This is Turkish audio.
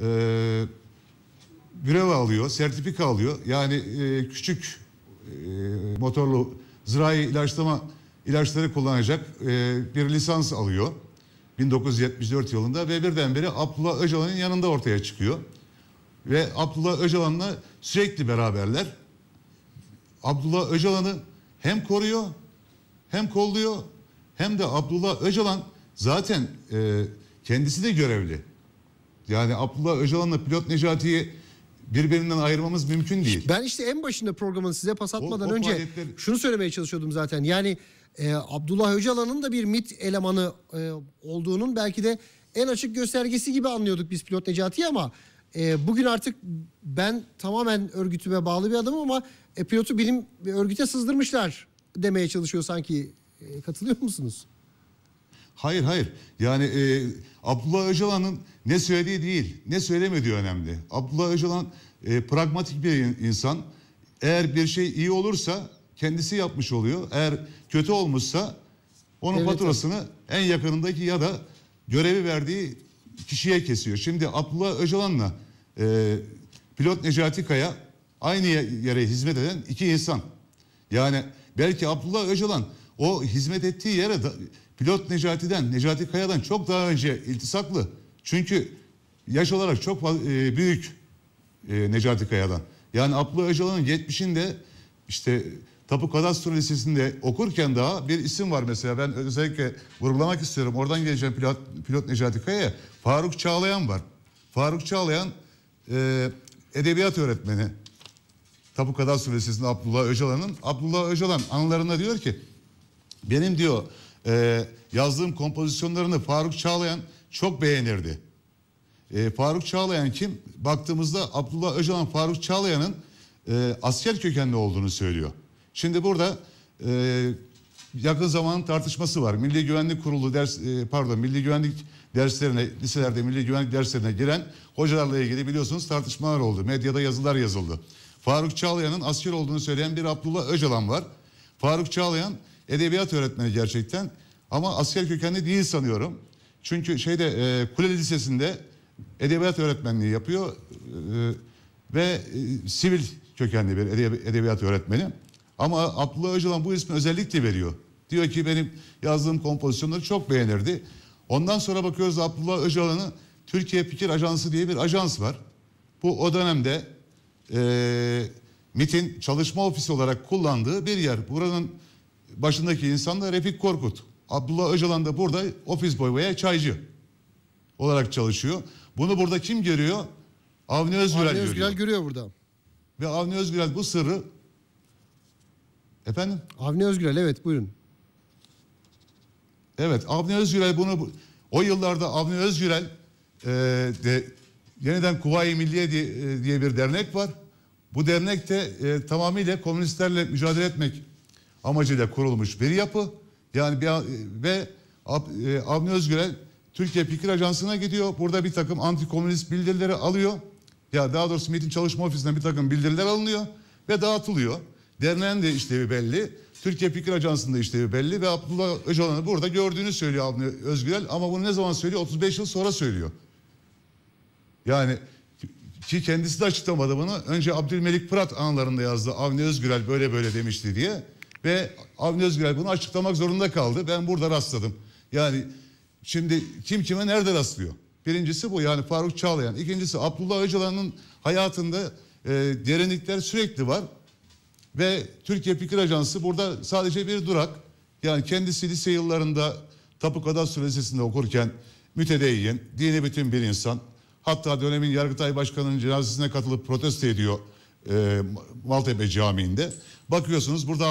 e, ee, breva alıyor, sertifika alıyor. Yani e, küçük e, motorlu zirai ilaçlama ilaçları kullanacak e, bir lisans alıyor. 1974 yılında ve birdenbire Abdullah Öcalan'ın yanında ortaya çıkıyor. Ve Abdullah Öcalan'la sürekli beraberler. Abdullah Öcalan'ı hem koruyor hem kolluyor hem de Abdullah Öcalan zaten e, kendisi de görevli. Yani Abdullah Öcalan'la pilot Necati'yi birbirinden ayırmamız mümkün değil. Ben işte en başında programın size pas atmadan o, o önce faaliyetler... şunu söylemeye çalışıyordum zaten. Yani e, Abdullah Öcalan'ın da bir MIT elemanı e, olduğunun belki de en açık göstergesi gibi anlıyorduk biz pilot Necati'yi ama e, bugün artık ben tamamen örgütüme bağlı bir adamım ama e, pilotu bilim örgüte sızdırmışlar demeye çalışıyor sanki. E, katılıyor musunuz? Hayır hayır. Yani e, Abdullah Öcalan'ın ne söylediği değil, ne söylemediği önemli. Abdullah Öcalan e, pragmatik bir insan. Eğer bir şey iyi olursa kendisi yapmış oluyor. Eğer kötü olmuşsa onun evet, faturasını evet. en yakınındaki ya da görevi verdiği kişiye kesiyor. Şimdi Abdullah Öcalan'la e, pilot Necati Kaya aynı yere hizmet eden iki insan. Yani belki Abdullah Öcalan o hizmet ettiği yere da, pilot Necati'den, Necati Kaya'dan çok daha önce iltisaklı. Çünkü yaş olarak çok e, büyük e, Necati Kaya'dan. Yani Abdullah Öcalan'ın 70'inde işte Tapu Kadastro Lisesi'nde okurken daha bir isim var mesela. Ben özellikle vurgulamak istiyorum. Oradan geleceğim pilot, pilot Necati Kaya'ya. Faruk Çağlayan var. Faruk Çağlayan e, edebiyat öğretmeni. Tapu Kadastro Lisesi'nde Abdullah Öcalan'ın. Abdullah Öcalan anılarında diyor ki benim diyor e, yazdığım kompozisyonlarını Faruk Çağlayan çok beğenirdi. E, Faruk Çağlayan kim? Baktığımızda Abdullah Öcalan Faruk Çağlayan'ın e, asker kökenli olduğunu söylüyor. Şimdi burada e, yakın zamanın tartışması var. Milli Güvenlik Kurulu ders e, pardon Milli Güvenlik derslerine liselerde Milli Güvenlik derslerine giren hocalarla ilgili biliyorsunuz tartışmalar oldu. Medyada yazılar yazıldı. Faruk Çağlayan'ın asker olduğunu söyleyen bir Abdullah Öcalan var. Faruk Çağlayan Edebiyat öğretmeni gerçekten. Ama asker kökenli değil sanıyorum. Çünkü şeyde e, Kule Lisesi'nde edebiyat öğretmenliği yapıyor. E, ve e, sivil kökenli bir edebiyat öğretmeni. Ama Abdullah Öcalan bu ismi özellikle veriyor. Diyor ki benim yazdığım kompozisyonları çok beğenirdi. Ondan sonra bakıyoruz Abdullah Öcalan'ın Türkiye Fikir Ajansı diye bir ajans var. Bu o dönemde e, MIT'in çalışma ofisi olarak kullandığı bir yer. Buranın başındaki insan da Refik Korkut. Abdullah Öcalan da burada ofis boy veya çaycı olarak çalışıyor. Bunu burada kim görüyor? Avni Özgürel, Avni Özgürel görüyor. görüyor burada. Ve Avni Özgürel bu sırrı efendim? Avni Özgürel evet buyurun. Evet Avni Özgürel bunu o yıllarda Avni Özgürel e, de, yeniden Kuvayi Milliye diye, e, diye bir dernek var. Bu dernek de e, tamamıyla komünistlerle mücadele etmek amacıyla kurulmuş bir yapı. Yani bir, e, ve e, Avni Özgür'e Türkiye Fikir Ajansı'na gidiyor. Burada bir takım antikomünist bildirileri alıyor. Ya daha doğrusu MIT'in çalışma ofisinden bir takım bildiriler alınıyor ve dağıtılıyor. Derneğin de işlevi belli. Türkiye Fikir Ajansı'nın da işlevi belli ve Abdullah Öcalan'ı burada gördüğünü söylüyor Avni Özgürel ama bunu ne zaman söylüyor? 35 yıl sonra söylüyor. Yani ki kendisi de açıklamadı bunu. Önce Abdülmelik Pırat anlarında yazdı. Avni Özgürel böyle böyle demişti diye. Ve Avni Özgürel bunu açıklamak zorunda kaldı. Ben burada rastladım. Yani şimdi kim kime nerede rastlıyor? Birincisi bu yani Faruk Çağlayan. İkincisi Abdullah Öcalan'ın hayatında e, derinlikler sürekli var. Ve Türkiye Fikir Ajansı burada sadece bir durak. Yani kendisi lise yıllarında Tapu Kadastro Lisesi'nde okurken mütedeyyin, dini bütün bir insan. Hatta dönemin Yargıtay Başkanı'nın cenazesine katılıp protesto ediyor e, Maltepe Camii'nde. Bakıyorsunuz burada